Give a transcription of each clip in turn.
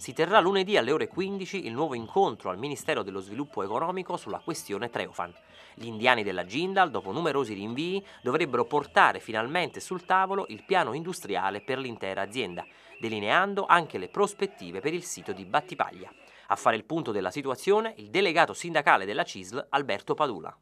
Si terrà lunedì alle ore 15 il nuovo incontro al Ministero dello Sviluppo Economico sulla questione Treofan. Gli indiani della Gindal, dopo numerosi rinvii, dovrebbero portare finalmente sul tavolo il piano industriale per l'intera azienda, delineando anche le prospettive per il sito di Battipaglia. A fare il punto della situazione il delegato sindacale della CISL Alberto Padula.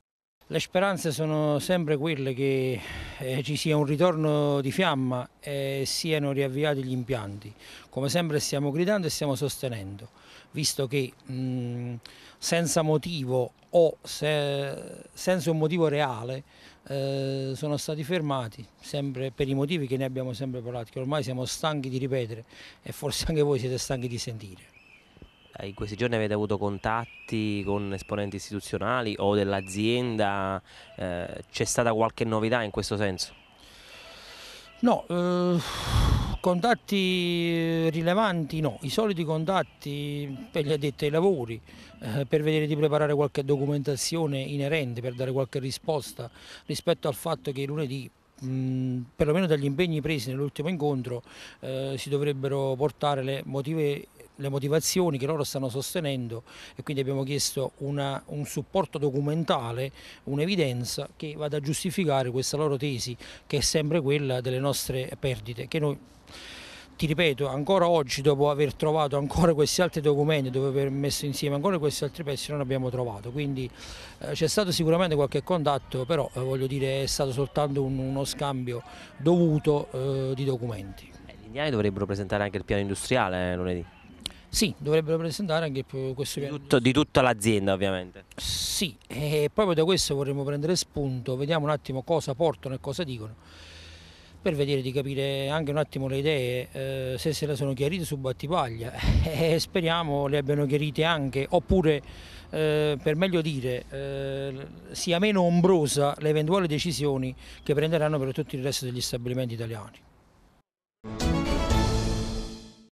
Le speranze sono sempre quelle che eh, ci sia un ritorno di fiamma e siano riavviati gli impianti. Come sempre stiamo gridando e stiamo sostenendo, visto che mh, mm, senza motivo o se, senza un motivo reale eh, sono stati fermati, sempre per i motivi che ne abbiamo sempre parlato, che ormai siamo stanchi di ripetere e forse anche voi siete stanchi di sentire in questi giorni avete avuto contatti con esponenti istituzionali o dell'azienda? Eh, c'è stata qualche novità in questo senso? No, eh, contatti rilevanti no, i soliti contatti per gli addetti ai lavori, eh, per vedere di preparare qualche documentazione inerente, per dare qualche risposta rispetto al fatto che lunedì perlomeno dagli impegni presi nell'ultimo incontro eh, si dovrebbero portare le motive le motivazioni che loro stanno sostenendo e quindi abbiamo chiesto una, un supporto documentale, un'evidenza che vada a giustificare questa loro tesi che è sempre quella delle nostre perdite che noi ti ripeto, ancora oggi dopo aver trovato ancora questi altri documenti, dopo aver messo insieme ancora questi altri pezzi non abbiamo trovato, quindi eh, c'è stato sicuramente qualche contatto, però eh, voglio dire è stato soltanto un, uno scambio dovuto eh, di documenti. Gli indiani dovrebbero presentare anche il piano industriale eh, lunedì. Sì, dovrebbero presentare anche più questo di Tutto, di tutta l'azienda ovviamente. Sì, e eh, proprio da questo vorremmo prendere spunto, vediamo un attimo cosa portano e cosa dicono, per vedere di capire anche un attimo le idee, eh, se se le sono chiarite su Battipaglia e eh, speriamo le abbiano chiarite anche, oppure eh, per meglio dire eh, sia meno ombrosa le eventuali decisioni che prenderanno per tutto il resto degli stabilimenti italiani.